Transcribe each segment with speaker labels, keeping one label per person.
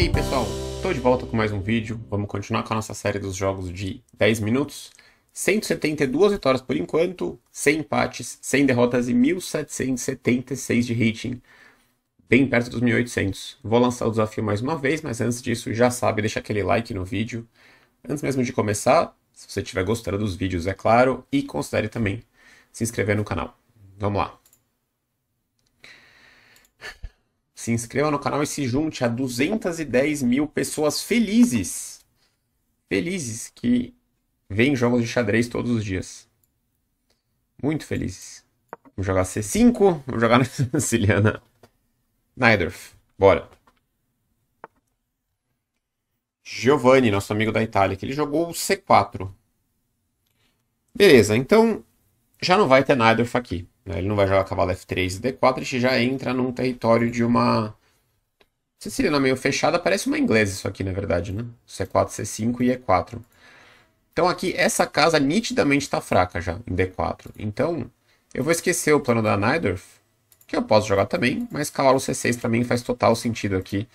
Speaker 1: E aí pessoal, estou de volta com mais um vídeo, vamos continuar com a nossa série dos jogos de 10 minutos. 172 vitórias por enquanto, 100 empates, 100 derrotas e 1776 de rating, bem perto dos 1800. Vou lançar o desafio mais uma vez, mas antes disso já sabe, deixa aquele like no vídeo. Antes mesmo de começar, se você estiver gostando dos vídeos, é claro, e considere também se inscrever no canal. Vamos lá. Se inscreva no canal e se junte a 210 mil pessoas felizes. Felizes que veem jogos de xadrez todos os dias. Muito felizes. Vamos jogar C5, vamos jogar na Siciliana. Neidorf, bora. Giovanni, nosso amigo da Itália, que ele jogou o C4. Beleza, então já não vai ter Neidorf aqui. Né? Ele não vai jogar cavalo F3 e D4, a gente já entra num território de uma. se Cecilina meio fechada, parece uma inglesa isso aqui, na verdade, né? C4, C5 e E4. Então aqui, essa casa nitidamente está fraca já, em D4. Então, eu vou esquecer o plano da Nidorf, que eu posso jogar também, mas cavalo C6 para mim faz total sentido aqui,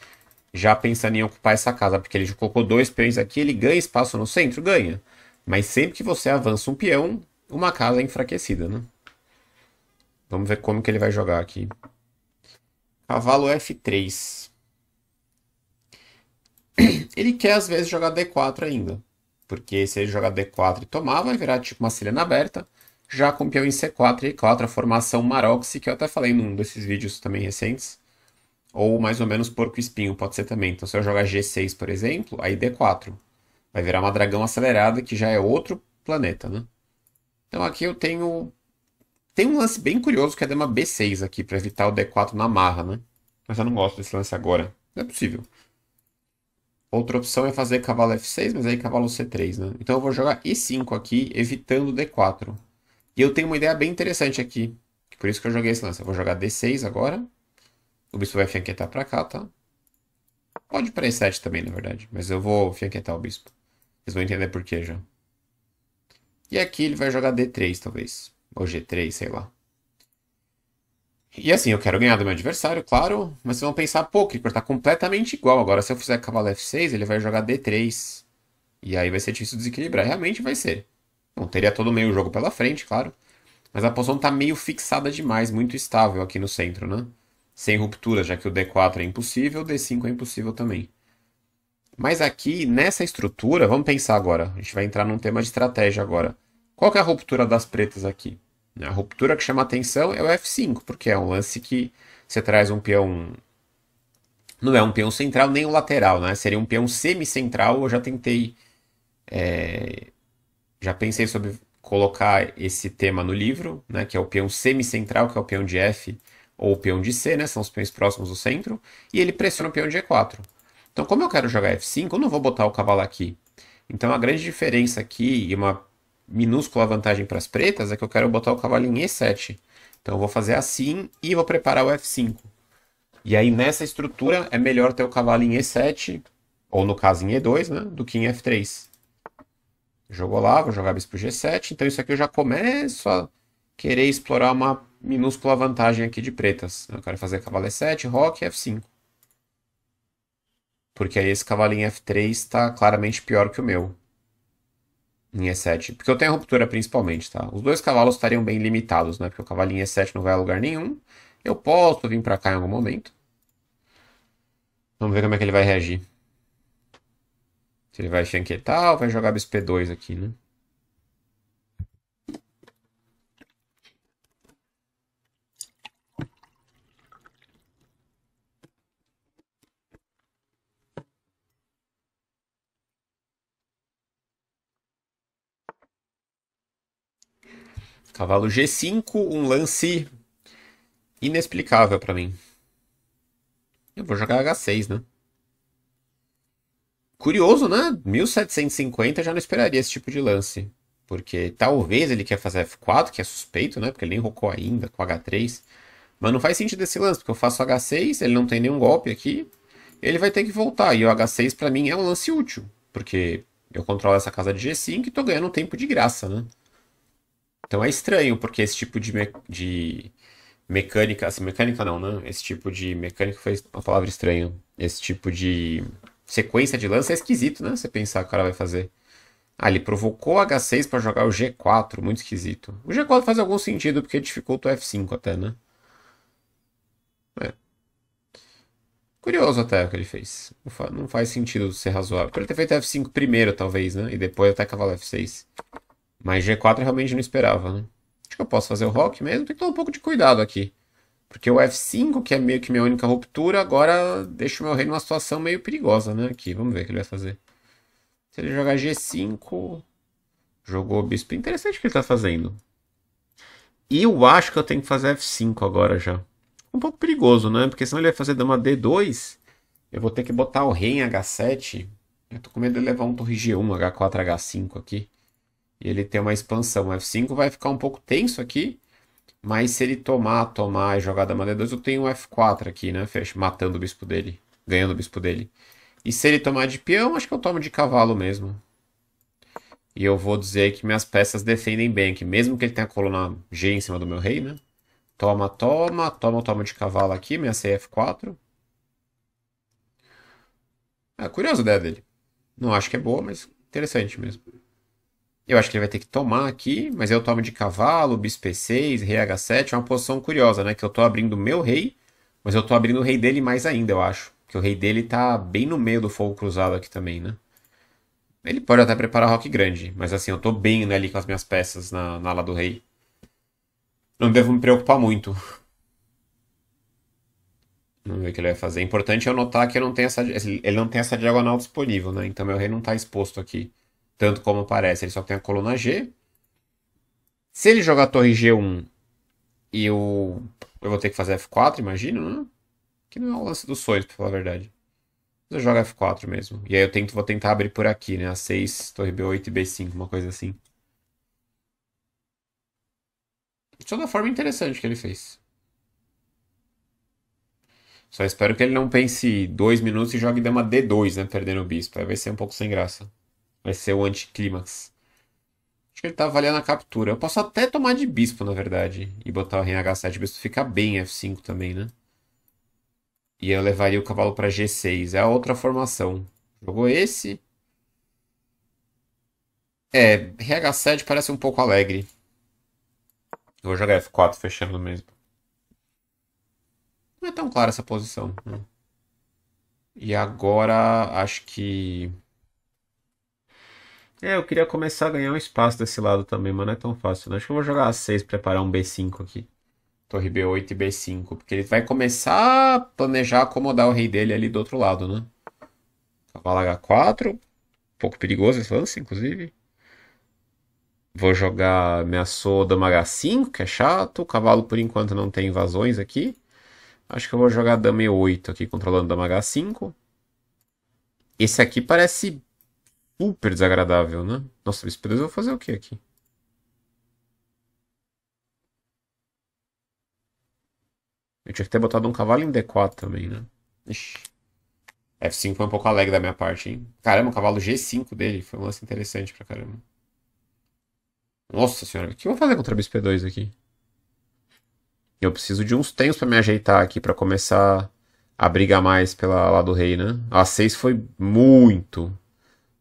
Speaker 1: já pensando em ocupar essa casa, porque ele já colocou dois peões aqui, ele ganha espaço no centro? Ganha. Mas sempre que você avança um peão, uma casa é enfraquecida, né? Vamos ver como que ele vai jogar aqui. Cavalo F3. Ele quer, às vezes, jogar D4 ainda. Porque se ele jogar D4 e tomar, vai virar tipo uma cilena aberta. Já com peão em C4 e E4, a formação Maroxi, que eu até falei num desses vídeos também recentes. Ou mais ou menos porco-espinho, pode ser também. Então, se eu jogar G6, por exemplo, aí D4. Vai virar uma dragão acelerada, que já é outro planeta, né? Então, aqui eu tenho tem um lance bem curioso que é dama B6 aqui, para evitar o D4 na marra, né? Mas eu não gosto desse lance agora. Não é possível. Outra opção é fazer cavalo F6, mas aí cavalo C3, né? Então eu vou jogar E5 aqui, evitando D4. E eu tenho uma ideia bem interessante aqui. Por isso que eu joguei esse lance. Eu vou jogar D6 agora. O bispo vai fianquetar pra cá, tá? Pode para E7 também, na verdade. Mas eu vou fianquetar o bispo. Vocês vão entender por quê já. E aqui ele vai jogar D3, talvez. Ou G3, sei lá. E assim, eu quero ganhar do meu adversário, claro, mas vocês vão pensar, pô, Creeper tá completamente igual. Agora, se eu fizer cavalo F6, ele vai jogar D3. E aí vai ser difícil desequilibrar. Realmente vai ser. Bom, teria todo meio jogo pela frente, claro. Mas a posição tá meio fixada demais, muito estável aqui no centro, né? Sem ruptura, já que o D4 é impossível, o D5 é impossível também. Mas aqui, nessa estrutura, vamos pensar agora. A gente vai entrar num tema de estratégia agora. Qual que é a ruptura das pretas aqui? A ruptura que chama atenção é o F5, porque é um lance que você traz um peão. Não é um peão central nem um lateral, né? Seria um peão semicentral. Eu já tentei. É... Já pensei sobre colocar esse tema no livro, né? Que é o peão semicentral, que é o peão de F ou o peão de C, né? São os peões próximos do centro. E ele pressiona o peão de E4. Então, como eu quero jogar F5, eu não vou botar o cavalo aqui. Então, a grande diferença aqui, e uma minúscula vantagem para as pretas é que eu quero botar o cavalo em E7. Então eu vou fazer assim e vou preparar o F5. E aí nessa estrutura é melhor ter o cavalo em E7, ou no caso em E2, né, do que em F3. Jogou lá, vou jogar bispo G7, então isso aqui eu já começo a querer explorar uma minúscula vantagem aqui de pretas. Eu quero fazer cavalo E7, roque F5. Porque aí esse cavalo em F3 está claramente pior que o meu em E7. Porque eu tenho a ruptura principalmente, tá? Os dois cavalos estariam bem limitados, né? Porque o em E7 não vai a lugar nenhum. Eu posso vir pra cá em algum momento. Vamos ver como é que ele vai reagir. Se ele vai chanquetar ou vai jogar bisp 2 aqui, né? Cavalo G5, um lance inexplicável para mim. Eu vou jogar H6, né? Curioso, né? 1750 já não esperaria esse tipo de lance. Porque talvez ele quer fazer F4, que é suspeito, né? Porque ele nem rocou ainda com H3. Mas não faz sentido esse lance, porque eu faço H6, ele não tem nenhum golpe aqui. Ele vai ter que voltar. E o H6 para mim é um lance útil. Porque eu controlo essa casa de G5 e tô ganhando tempo de graça, né? Então é estranho, porque esse tipo de, me de mecânica, assim, mecânica não, né? Esse tipo de mecânica foi uma palavra estranha. Esse tipo de sequência de lance é esquisito, né? Você pensar que o cara vai fazer. Ah, ele provocou o H6 para jogar o G4, muito esquisito. O G4 faz algum sentido, porque dificulta o F5 até, né? É. Curioso até o que ele fez. Não faz sentido ser razoável. Poderia ter feito F5 primeiro, talvez, né? E depois até cavalo F6. Mas G4 eu realmente não esperava, né? Acho que eu posso fazer o rock mesmo, tem que tomar um pouco de cuidado aqui. Porque o F5, que é meio que minha única ruptura, agora deixa o meu rei numa situação meio perigosa, né? Aqui, vamos ver o que ele vai fazer. Se ele jogar G5, jogou o bispo. Interessante o que ele tá fazendo. E eu acho que eu tenho que fazer F5 agora já. Um pouco perigoso, né? Porque senão ele vai fazer dama D2. Eu vou ter que botar o rei em H7. Eu tô com medo de levar um torre G1, H4, H5 aqui ele tem uma expansão. O F5 vai ficar um pouco tenso aqui, mas se ele tomar, tomar e jogar dama D2, eu tenho um F4 aqui, né, Fecha? Matando o bispo dele, ganhando o bispo dele. E se ele tomar de peão, acho que eu tomo de cavalo mesmo. E eu vou dizer que minhas peças defendem bem, que mesmo que ele tenha a coluna G em cima do meu rei, né? Toma, toma, toma, toma de cavalo aqui, minha CF4. É, é curiosa a ideia dele. Não acho que é boa, mas interessante mesmo. Eu acho que ele vai ter que tomar aqui, mas eu tomo de cavalo, bispo e6, rei h7. É uma posição curiosa, né? Que eu tô abrindo o meu rei, mas eu tô abrindo o rei dele mais ainda, eu acho. Porque o rei dele tá bem no meio do fogo cruzado aqui também, né? Ele pode até preparar rock grande, mas assim, eu tô bem né, ali com as minhas peças na, na ala do rei. Não devo me preocupar muito. Vamos ver o que ele vai fazer. É importante eu notar que eu não tenho essa, ele não tem essa diagonal disponível, né? Então meu rei não tá exposto aqui tanto como parece, ele só tem a coluna G. Se ele jogar a torre G1 e o... eu vou ter que fazer F4, imagino, né? Que não é o lance dos sonhos, pra falar a verdade. Mas eu jogo F4 mesmo. E aí eu tento, vou tentar abrir por aqui, né? A6, torre B8 e B5, uma coisa assim. De toda uma forma interessante que ele fez. Só espero que ele não pense dois minutos e jogue dama D2, né? Perdendo o bispo. Aí vai ser é um pouco sem graça. Vai ser o anticlímax. Acho que ele tá avaliando a captura. Eu posso até tomar de bispo, na verdade. E botar o rei H7. bispo fica bem F5 também, né? E eu levaria o cavalo para G6. É a outra formação. Jogou esse. É, rei H7 parece um pouco alegre. Eu vou jogar F4 fechando mesmo. Não é tão clara essa posição. Né? E agora acho que é, eu queria começar a ganhar um espaço desse lado também, mas não é tão fácil. Né? Acho que eu vou jogar A6, preparar um B5 aqui. Torre B8 e B5, porque ele vai começar a planejar acomodar o rei dele ali do outro lado, né? Cavalo H4, um pouco perigoso esse lance, inclusive. Vou jogar ameaçou dama H5, que é chato. O cavalo por enquanto não tem invasões aqui. Acho que eu vou jogar dama E8 aqui, controlando dama H5. Esse aqui parece super desagradável, né? Nossa, vice-preso, eu vou fazer o que aqui? Eu tinha que ter botado um cavalo em D4 também, né? Ixi. F5 foi é um pouco alegre da minha parte, hein? Caramba, o cavalo G5 dele foi um lance interessante pra caramba. Nossa senhora, o que eu vou fazer contra o bispo 2 aqui? Eu preciso de uns tempos para me ajeitar aqui, para começar a brigar mais pela lá do rei, né? A 6 foi muito,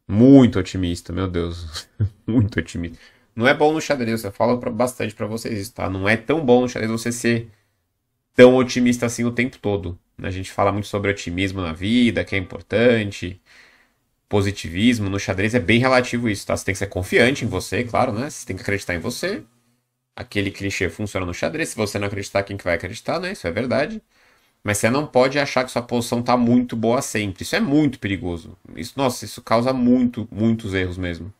Speaker 1: muito otimista, meu Deus. Muito otimista. Não é bom no xadrez, eu falo pra, bastante para vocês isso, tá? Não é tão bom no xadrez você ser tão otimista assim o tempo todo. A gente fala muito sobre otimismo na vida, que é importante, positivismo. No xadrez é bem relativo isso, tá? Você tem que ser confiante em você, claro, né? Você tem que acreditar em você. Aquele clichê funciona no xadrez. Se você não acreditar, quem que vai acreditar, né? Isso é verdade. Mas você não pode achar que sua posição está muito boa sempre. Isso é muito perigoso. Isso, nossa, isso causa muito, muitos erros mesmo.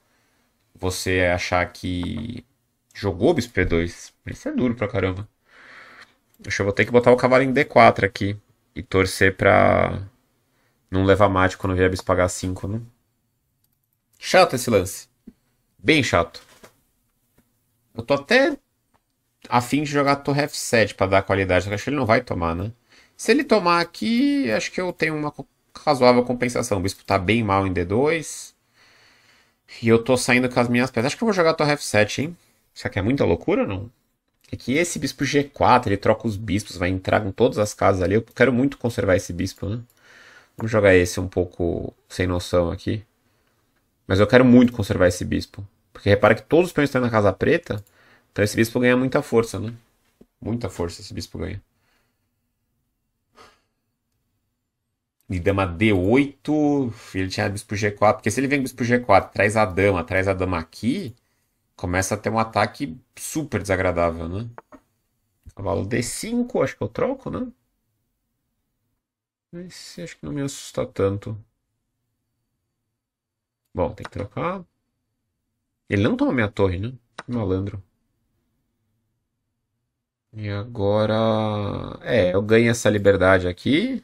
Speaker 1: Você achar que jogou bispo P2. Isso é duro pra caramba. Acho que eu vou ter que botar o cavalo em D4 aqui. E torcer pra não levar mate quando vier bispo H5, né? Chato esse lance. Bem chato. Eu tô até afim de jogar a torre F7 pra dar qualidade. Só que acho que ele não vai tomar, né? Se ele tomar aqui, acho que eu tenho uma razoável compensação. O bispo tá bem mal em D2. E eu tô saindo com as minhas peças. Acho que eu vou jogar a torre F7, hein? Isso aqui é muita loucura, não? É que esse bispo G4, ele troca os bispos, vai entrar com todas as casas ali. Eu quero muito conservar esse bispo, né? Vamos jogar esse um pouco sem noção aqui. Mas eu quero muito conservar esse bispo. Porque repara que todos os peões estão na casa preta. Então esse bispo ganha muita força, né? Muita força esse bispo ganha. E dama D8, ele tinha bispo G4. Porque se ele vem bispo G4, traz a dama, traz a dama aqui, começa a ter um ataque super desagradável, né? Cavalo D5, acho que eu troco, né? Esse acho que não me assusta tanto. Bom, tem que trocar. Ele não toma minha torre, né? Que malandro. E agora... É, eu ganho essa liberdade aqui.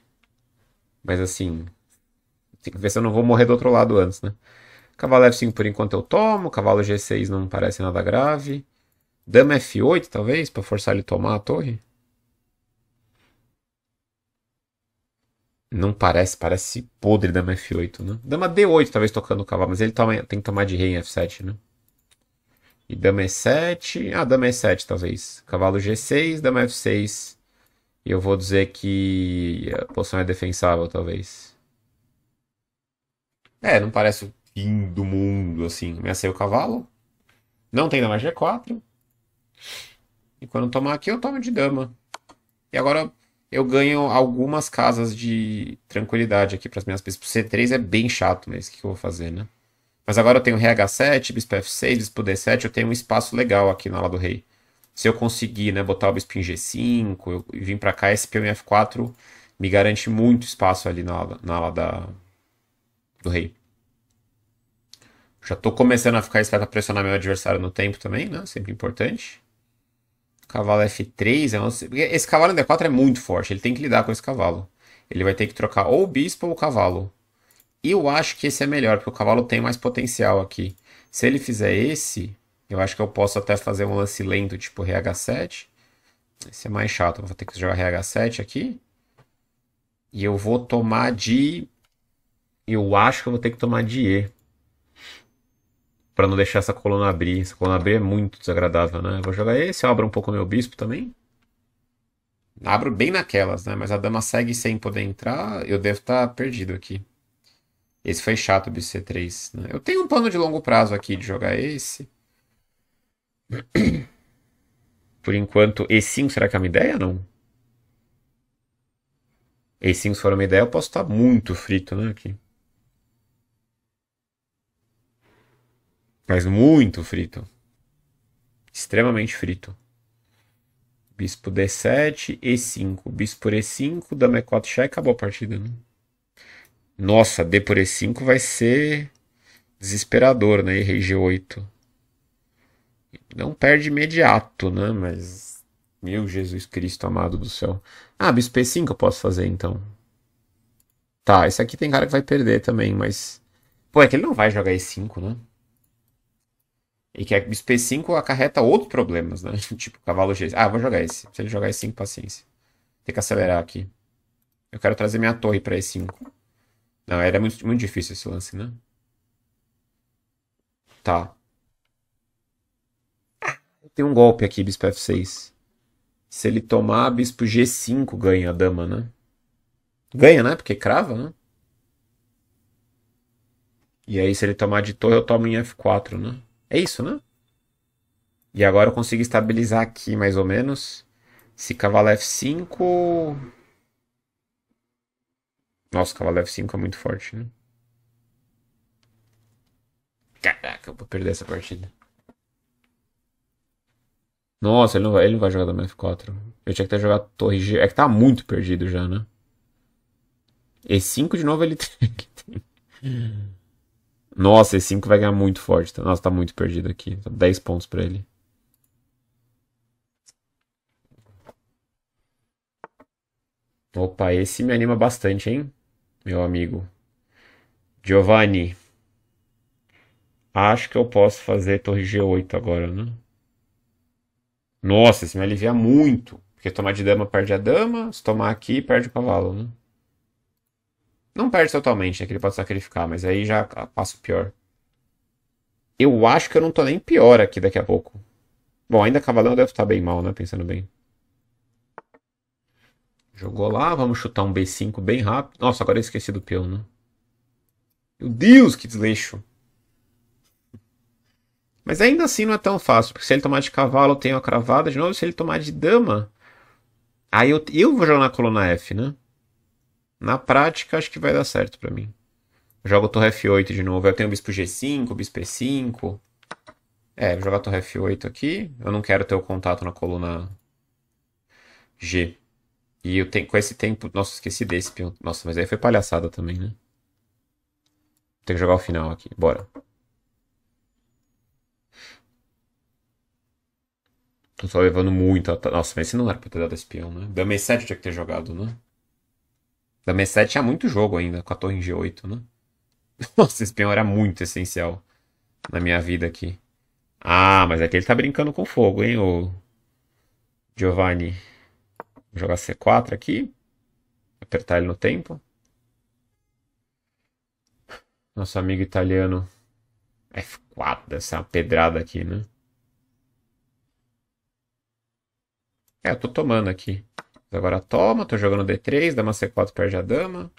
Speaker 1: Mas assim, tem que ver se eu não vou morrer do outro lado antes, né? Cavalo F5 por enquanto eu tomo, cavalo G6 não parece nada grave. Dama F8 talvez, pra forçar ele a tomar a torre. Não parece, parece podre dama F8, né? Dama D8 talvez tocando o cavalo, mas ele toma, tem que tomar de rei em F7, né? E dama E7, ah, dama E7 talvez. Cavalo G6, dama F6 e eu vou dizer que a poção é defensável, talvez. É, não parece o fim do mundo, assim. Ameacei o cavalo. Não tem mais G4. E quando tomar aqui, eu tomo de dama. E agora eu ganho algumas casas de tranquilidade aqui para as minhas pistas. C3 é bem chato, mas o que, que eu vou fazer, né? Mas agora eu tenho RH7, bispo F6, bispo D7. Eu tenho um espaço legal aqui na ala do rei se eu conseguir né, botar o bispo em G5 e vir para cá, esse peão em F4 me garante muito espaço ali na, ala, na ala da, do rei. Já estou começando a ficar esperto a pressionar meu adversário no tempo também, né? Sempre importante. Cavalo F3. É um... Esse cavalo em D4 é muito forte. Ele tem que lidar com esse cavalo. Ele vai ter que trocar ou o bispo ou o cavalo. Eu acho que esse é melhor, porque o cavalo tem mais potencial aqui. Se ele fizer esse, eu acho que eu posso até fazer um lance lento, tipo RH7. Esse é mais chato. vou ter que jogar RH7 aqui. E eu vou tomar de. Eu acho que eu vou ter que tomar de E. Pra não deixar essa coluna abrir. Essa coluna abrir é muito desagradável, né? Eu vou jogar esse, eu abro um pouco o meu bispo também. Abro bem naquelas, né? Mas a dama segue sem poder entrar. Eu devo estar tá perdido aqui. Esse foi chato, bicho C3. Né? Eu tenho um plano de longo prazo aqui de jogar esse. Por enquanto, E5 será que é uma ideia? Não. E5 se for uma ideia, eu posso estar muito frito, né, aqui. Mas muito frito. Extremamente frito. Bispo D7, E5. Bispo por E5, dama E4 já acabou a partida, né? Nossa, D por E5 vai ser desesperador, né? E G8. Não perde imediato, né? Mas. Meu Jesus Cristo amado do céu. Ah, bispo E5 eu posso fazer então. Tá, esse aqui tem cara que vai perder também, mas. Pô, é que ele não vai jogar E5, né? E que a é, bispo E5 acarreta outros problemas, né? tipo, cavalo G. Ah, vou jogar esse. Se ele jogar E5, paciência. Tem que acelerar aqui. Eu quero trazer minha torre pra E5. Não, era muito, muito difícil esse lance, né? Tá. Tem um golpe aqui, bispo f6. Se ele tomar, bispo g5 ganha a dama, né? Ganha, né? Porque crava, né? E aí, se ele tomar de torre, eu tomo em f4, né? É isso, né? E agora eu consigo estabilizar aqui, mais ou menos. Se cavalo f5... Nossa, cavalo f5 é muito forte, né? Caraca, eu vou perder essa partida. Nossa, ele não vai, ele não vai jogar Domino F4. Eu tinha que ter jogado Torre G. É que tá muito perdido já, né? E5 de novo ele tem. Nossa, E5 vai ganhar muito forte. Tá- Nossa, tá muito perdido aqui. 10 tá pontos pra ele. Opa, esse me anima bastante, hein? Meu amigo. Giovanni. Acho que eu posso fazer torre G8 agora, né? Nossa, isso me alivia muito. Porque tomar de dama perde a dama, se tomar aqui perde o cavalo, né? Não perde totalmente, né? Que ele pode sacrificar, mas aí já passa o pior. Eu acho que eu não tô nem pior aqui daqui a pouco. Bom, ainda cavalão deve estar tá bem mal, né? Pensando bem. Jogou lá, vamos chutar um B5 bem rápido. Nossa, agora eu esqueci do peão, né? Meu Deus, que desleixo. Mas ainda assim não é tão fácil, porque se ele tomar de cavalo, eu tenho a cravada de novo. Se ele tomar de dama, aí eu, eu vou jogar na coluna F, né? Na prática, acho que vai dar certo para mim. Jogo torre F8 de novo. Eu tenho bispo G5, bispo E5. É, vou jogar torre F8 aqui. Eu não quero ter o contato na coluna G. E eu tenho, com esse tempo... Nossa, esqueci desse Nossa, mas aí foi palhaçada também, né? Tem que jogar o final aqui. Bora. Eu tô tá levando muito. A... Nossa, mas esse não era pra ter dado espião, né? da m 7 tinha que ter jogado, né? da m 7 tinha muito jogo ainda, com a torre em G8, né? Nossa, espião era muito essencial na minha vida aqui. Ah, mas aqui é ele tá brincando com fogo, hein, ô Giovanni. Vou jogar C4 aqui. Apertar ele no tempo. Nosso amigo italiano. F4, essa pedrada aqui, né? É, eu tô tomando aqui. Agora toma, tô jogando D3, dama C4 perde a dama.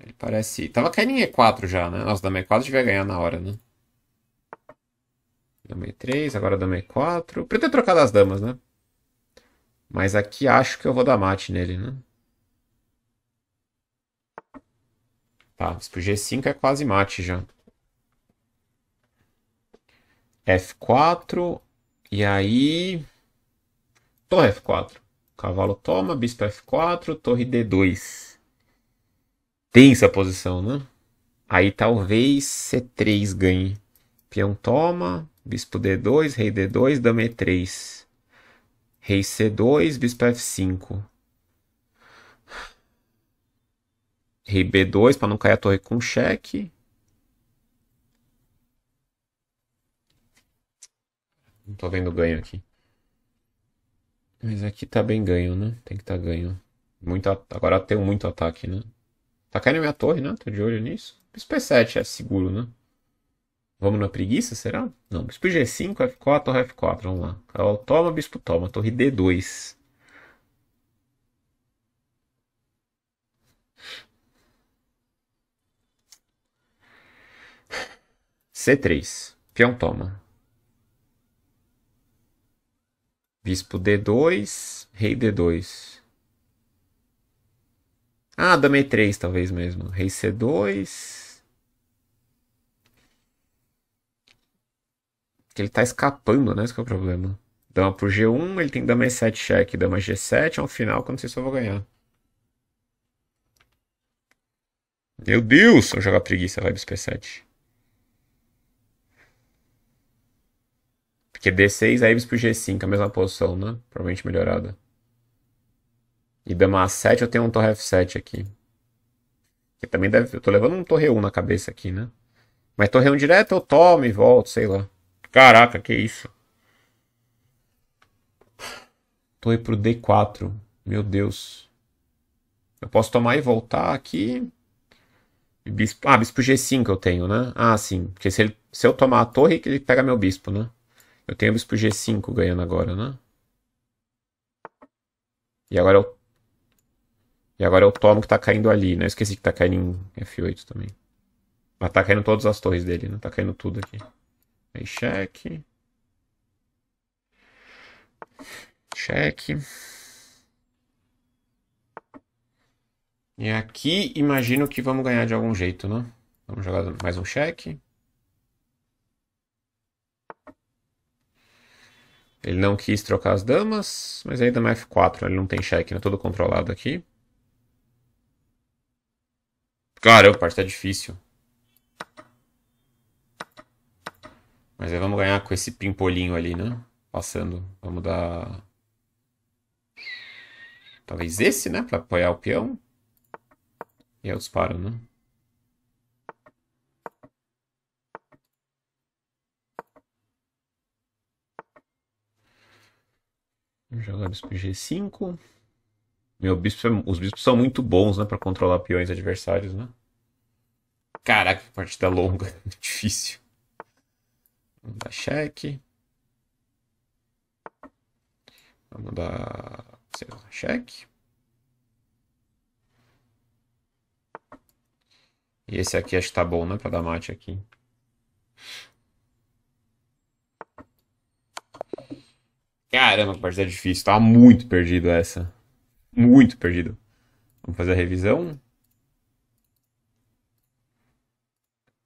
Speaker 1: Ele parece. Tava caindo em E4 já, né? Nossa, dama E4 devia ganhar na hora, né? Dama E3, agora dama E4. Podia ter trocado as damas, né? Mas aqui acho que eu vou dar mate nele, né? Tá, pro G5 é quase mate já. F4. E aí. Torre F4. Cavalo toma, bispo F4, torre D2. Tensa a posição, né? Aí talvez C3 ganhe. Peão toma, bispo D2, rei D2, dama E3. Rei C2, bispo F5. Rei B2 para não cair a torre com cheque. Não tô vendo ganho aqui. Mas aqui é tá bem ganho, né? Tem que tá ganho. Muito at... Agora tem muito ataque, né? Tá caindo a minha torre, né? Tô de olho nisso. Bispo E7 é seguro, né? Vamos na preguiça, será? Não, bispo G5, F4, torre F4, vamos lá. Carol toma, bispo toma, torre D2. C3, peão toma. Bispo D2, rei D2. Ah, dama E3 talvez mesmo. Rei C2. Ele tá escapando, né? Esse é o problema. Dama por G1, ele tem dama E7 cheque, dama G7, é um final que eu não sei se eu vou ganhar. Meu Deus, eu jogar preguiça, vai bispo E7. Porque D6 aí para G5, a mesma posição, né? Provavelmente melhorada. E dama A7 eu tenho um torre F7 aqui. Que também deve... Eu tô levando um torre 1 na cabeça aqui, né? Mas torre 1 direto eu tomo e volto, sei lá. Caraca, que isso. Torre pro D4. Meu Deus. Eu posso tomar e voltar aqui. Bispo... Ah, bispo G5 eu tenho, né? Ah, sim. Porque se, ele... se eu tomar a torre, ele pega meu bispo, né? Eu tenho bispo G5 ganhando agora, né? E agora o E agora o tomo que tá caindo ali, né? Eu esqueci que tá caindo em F8 também. Mas tá caindo todas as torres dele, né? Tá caindo tudo aqui. Aí cheque. Cheque. E aqui imagino que vamos ganhar de algum jeito, né? Vamos jogar mais um cheque. Ele não quis trocar as damas, mas ainda mais F4. Ele não tem cheque, né? Todo controlado aqui. Caramba, parte tá difícil. Mas aí vamos ganhar com esse pimpolinho ali, né? Passando. Vamos dar... Talvez esse, né? Pra apoiar o peão. E é o disparo, né? Jogar bispo G5. Meu bispo, é... os bispos são muito bons, né, para controlar peões adversários, né? Caraca, partida longa, difícil. Vamos dar cheque. Vamos dar cheque. E esse aqui acho que tá bom, né? Pra dar mate aqui. Caramba, que partida é difícil. Tava muito perdido essa. Muito perdido. Vamos fazer a revisão.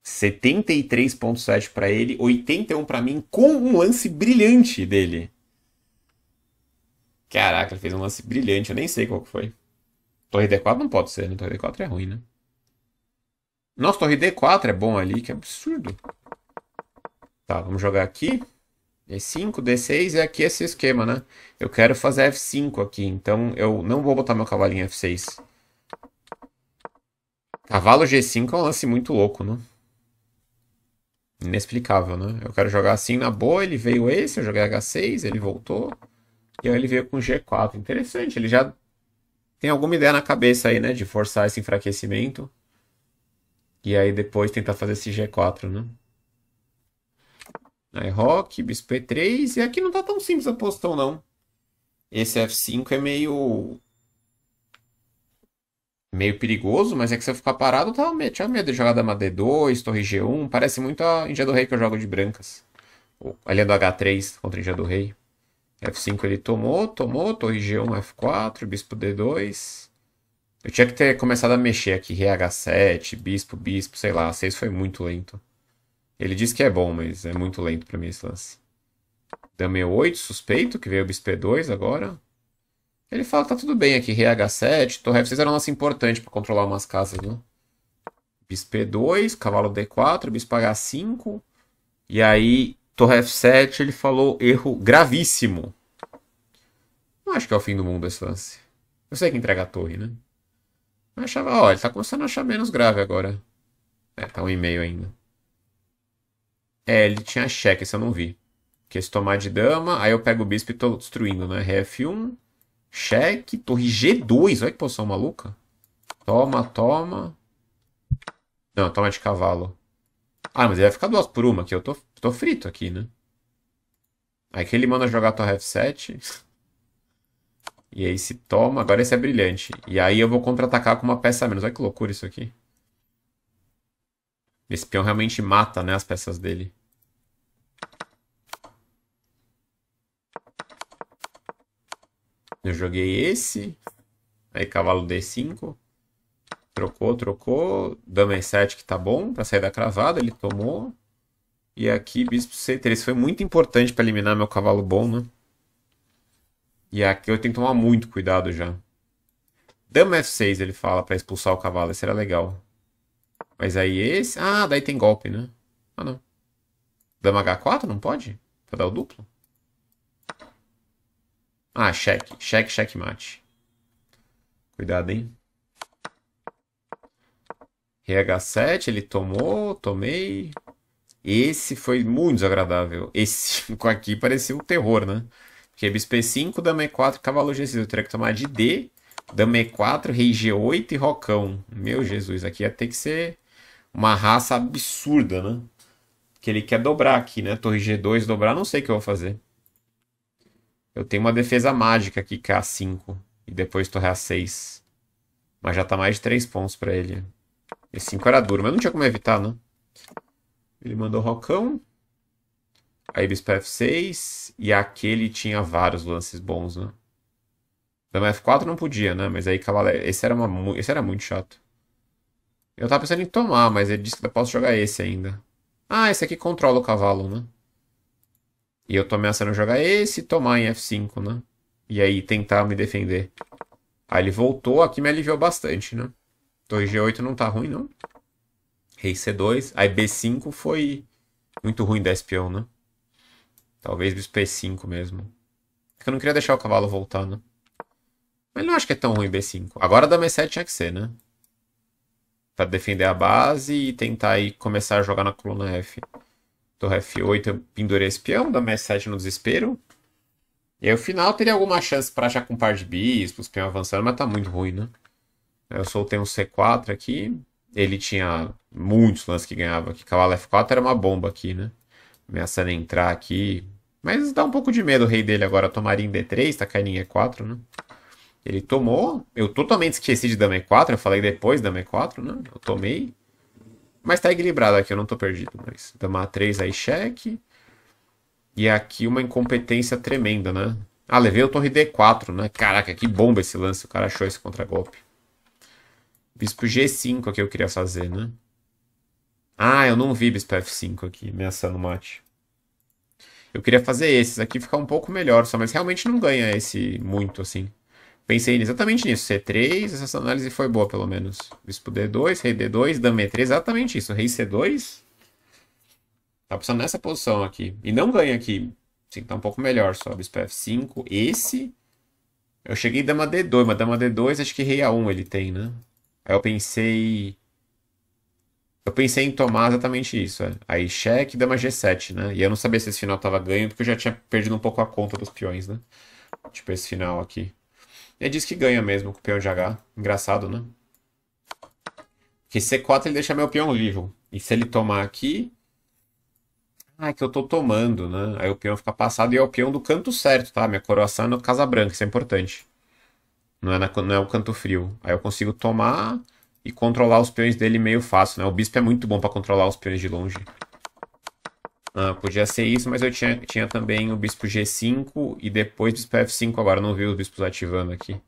Speaker 1: 73.7 para ele, 81 para mim, com um lance brilhante dele. Caraca, ele fez um lance brilhante, eu nem sei qual que foi. Torre D4 não pode ser, né? Torre D4 é ruim, né? Nossa, torre D4 é bom ali, que absurdo. Tá, vamos jogar aqui. E5, D6 é aqui esse esquema, né? Eu quero fazer F5 aqui, então eu não vou botar meu cavalo em F6. Cavalo G5 é um lance muito louco, né? Inexplicável, né? Eu quero jogar assim na boa, ele veio esse, eu joguei H6, ele voltou. E aí ele veio com G4. Interessante, ele já tem alguma ideia na cabeça aí, né? De forçar esse enfraquecimento. E aí depois tentar fazer esse G4, né? iRock, bispo E3, e aqui não tá tão simples a postão, não. Esse F5 é meio... Meio perigoso, mas é que se eu ficar parado, tá, tinha medo de jogar dama D2, torre G1, parece muito a Índia do Rei que eu jogo de brancas. ali é do H3 contra a Índia do Rei. F5 ele tomou, tomou, torre G1, F4, bispo D2. Eu tinha que ter começado a mexer aqui, RH7, bispo, bispo, sei lá, 6 foi muito lento. Ele diz que é bom, mas é muito lento pra mim esse lance. Dame 8, suspeito, que veio o bisp 2 agora. Ele fala, que tá tudo bem aqui, RH7, torre F6 era é um lance importante pra controlar umas casas, né? Bisp 2 cavalo D4, bispo H5. E aí, torre F7, ele falou erro gravíssimo. Não acho que é o fim do mundo esse lance. Eu sei que entrega a torre, né? Eu achava, ó, ele tá começando a achar menos grave agora. É, tá um e-mail ainda. É, ele tinha cheque, isso eu não vi. Que é se tomar de dama, aí eu pego o bispo e tô destruindo, né? Rf1, cheque, torre G2. Olha que posição maluca. Toma, toma. Não, toma de cavalo. Ah, mas ele vai ficar duas por uma aqui. Eu tô, tô frito aqui, né? Aí que ele manda jogar torre F7. E aí se toma. Agora esse é brilhante. E aí eu vou contra-atacar com uma peça a menos. Olha que loucura isso aqui. Esse peão realmente mata, né, as peças dele. Eu joguei esse. Aí cavalo D5. Trocou, trocou. Dama E7 que tá bom pra sair da cravada. Ele tomou. E aqui bispo C3. Foi muito importante para eliminar meu cavalo bom, né? E aqui eu tenho que tomar muito cuidado já. Dama F6 ele fala para expulsar o cavalo. Esse era legal. Mas aí esse... Ah, daí tem golpe, né? Ah, não. Dama H4 não pode? Pra dar o duplo? Ah, cheque. Cheque, cheque, mate. Cuidado, hein? RH7, ele tomou, tomei. Esse foi muito desagradável. Esse 5 aqui parecia um terror, né? Porque é bisp 5 dama E4, cavalo G6. Eu teria que tomar de D, dama E4, rei G8 e rocão. Meu Jesus, aqui ia ter que ser uma raça absurda, né? Que ele quer dobrar aqui, né? Torre G2 dobrar, não sei o que eu vou fazer. Eu tenho uma defesa mágica aqui, que é a 5. E depois torre a 6. Mas já tá mais de 3 pontos pra ele. E 5 era duro, mas não tinha como evitar, né? Ele mandou Rocão. Aí Bispo F6. E aquele tinha vários lances bons, né? Dama então, F4 não podia, né? Mas aí cavaleiro. Esse era, uma... esse era muito chato. Eu tava pensando em tomar, mas ele disse que eu posso jogar esse ainda. Ah, esse aqui controla o cavalo, né? E eu tô ameaçando jogar esse e tomar em F5, né? E aí tentar me defender. Aí ele voltou, aqui me aliviou bastante, né? Torre G8 não tá ruim, não. Rei C2. Aí B5 foi muito ruim da espião, né? Talvez bispo E5 mesmo. Porque é eu não queria deixar o cavalo voltar, né? Mas não acho que é tão ruim B5. Agora da E7 tinha que ser, né? Pra defender a base e tentar aí começar a jogar na coluna F do F8 eu pendurei peão dama mais 7 no desespero. E aí o final teria alguma chance para já com um par de bispos, peão avançando, mas tá muito ruim, né? Eu soltei um C4 aqui. Ele tinha muitos lances que ganhava aqui. Cavalo F4 era uma bomba aqui, né? Ameaçando entrar aqui. Mas dá um pouco de medo o rei dele agora tomaria em D3, tá caindo em E4, né? Ele tomou. Eu totalmente esqueci de dama E4. Eu falei depois dama E4, né? Eu tomei. Mas tá equilibrado aqui, eu não tô perdido. Mas dama 3 aí, cheque. E aqui uma incompetência tremenda, né? Ah, levei o torre D4, né? Caraca, que bomba esse lance. O cara achou esse contragolpe. Bispo G5 aqui é eu queria fazer, né? Ah, eu não vi bispo F5 aqui, ameaçando o mate. Eu queria fazer esses aqui, ficar um pouco melhor só, mas realmente não ganha esse muito, assim. Pensei exatamente nisso. C3, essa análise foi boa, pelo menos. Bispo D2, rei D2, dama E3, exatamente isso. Rei C2. Tá passando nessa posição aqui. E não ganha aqui. Sim, tá um pouco melhor só. Bispo F5, esse. Eu cheguei dama D2, mas dama D2 acho que rei A1 ele tem, né? Aí eu pensei... Eu pensei em tomar exatamente isso. É. Aí cheque, dama G7, né? E eu não sabia se esse final tava ganho, porque eu já tinha perdido um pouco a conta dos peões, né? Tipo esse final aqui. E é diz que ganha mesmo com o peão de H. Engraçado, né? Porque C4 ele deixa meu peão livre. E se ele tomar aqui... Ah, é que eu tô tomando, né? Aí o peão fica passado e é o peão do canto certo, tá? Minha coroação é no Casa Branca, isso é importante. Não é, na, não é o canto frio. Aí eu consigo tomar e controlar os peões dele meio fácil, né? O bispo é muito bom para controlar os peões de longe. Uh, podia ser isso, mas eu tinha, tinha também o bispo G5 e depois bispo F5. Agora não vi os bispos ativando aqui.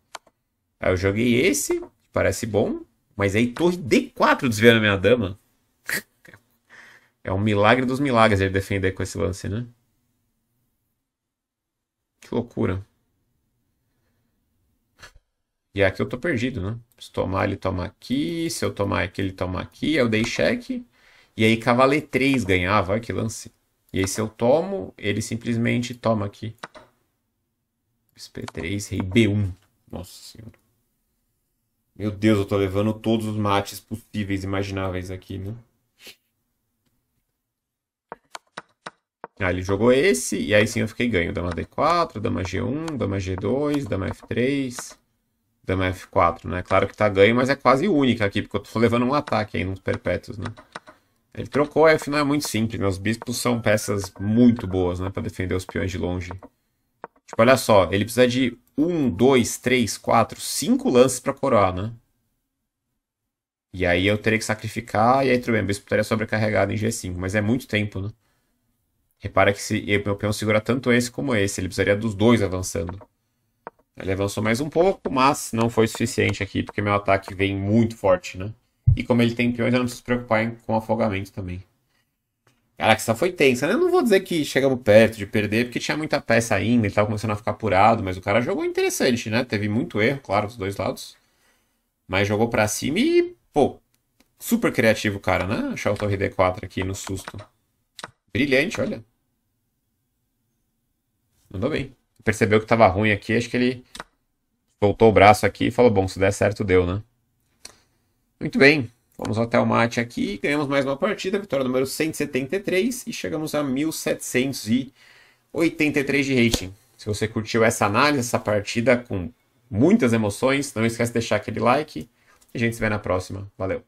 Speaker 1: Aí eu joguei esse, parece bom, mas aí torre D4 desviando minha dama. é um milagre dos milagres ele defender com esse lance, né? Que loucura. E aqui eu tô perdido, né? Se tomar, ele toma aqui. Se eu tomar aqui, ele toma aqui. Eu dei cheque. E aí cavaleiro 3 ganhava, olha que lance. E aí se eu tomo, ele simplesmente toma aqui. Bispo 3 rei B1. Nossa senhora. Meu Deus, eu tô levando todos os mates possíveis, imagináveis aqui, né? Ah, ele jogou esse, e aí sim eu fiquei ganho. Dama D4, dama G1, dama G2, dama F3, dama F4, né? Claro que tá ganho, mas é quase única aqui, porque eu tô levando um ataque aí nos perpétuos, né? Ele trocou, F é, afinal é muito simples, né? Os bispos são peças muito boas, né? Pra defender os peões de longe. Tipo, olha só, ele precisa de um, dois, três, quatro, cinco lances para coroar, né? E aí eu teria que sacrificar, e aí tudo bem, o bispo estaria sobrecarregado em G5, mas é muito tempo, né? Repara que se, meu peão segura tanto esse como esse, ele precisaria dos dois avançando. Ele avançou mais um pouco, mas não foi suficiente aqui, porque meu ataque vem muito forte, né? E como ele tem peões, eu não preciso se preocupar com afogamento também. Caraca, só foi tensa, né? Eu não vou dizer que chegamos perto de perder, porque tinha muita peça ainda, ele tava começando a ficar apurado, mas o cara jogou interessante, né? Teve muito erro, claro, dos dois lados. Mas jogou para cima e, pô, super criativo o cara, né? Achar o torre D4 aqui no susto. Brilhante, olha. Mandou bem. Percebeu que tava ruim aqui, acho que ele voltou o braço aqui e falou, bom, se der certo, deu, né? Muito bem, vamos até o mate aqui, ganhamos mais uma partida, vitória número 173 e chegamos a 1783 de rating. Se você curtiu essa análise, essa partida com muitas emoções, não esquece de deixar aquele like e a gente se vê na próxima. Valeu!